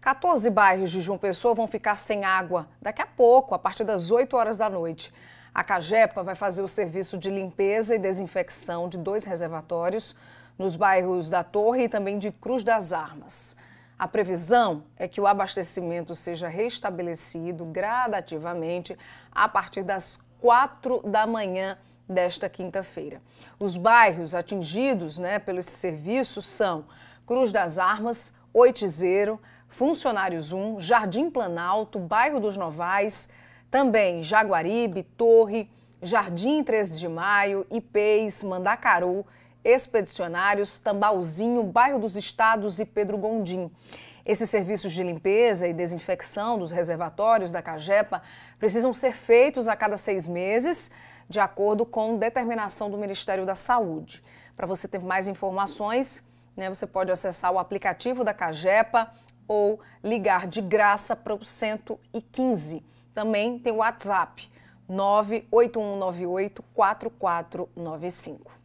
14 bairros de João Pessoa vão ficar sem água daqui a pouco, a partir das 8 horas da noite. A Cagepa vai fazer o serviço de limpeza e desinfecção de dois reservatórios nos bairros da Torre e também de Cruz das Armas. A previsão é que o abastecimento seja restabelecido gradativamente a partir das 4 da manhã desta quinta-feira. Os bairros atingidos né, pelo serviço são Cruz das Armas, Oitizeiro, Funcionários 1, Jardim Planalto, Bairro dos Novais, também Jaguaribe, Torre, Jardim 13 de Maio, Ipeis, Mandacaru, Expedicionários, Tambauzinho, Bairro dos Estados e Pedro Gondim. Esses serviços de limpeza e desinfecção dos reservatórios da Cagepa precisam ser feitos a cada seis meses, de acordo com determinação do Ministério da Saúde. Para você ter mais informações, né, você pode acessar o aplicativo da Cagepa ou ligar de graça para o 115. Também tem o WhatsApp 98198 4495.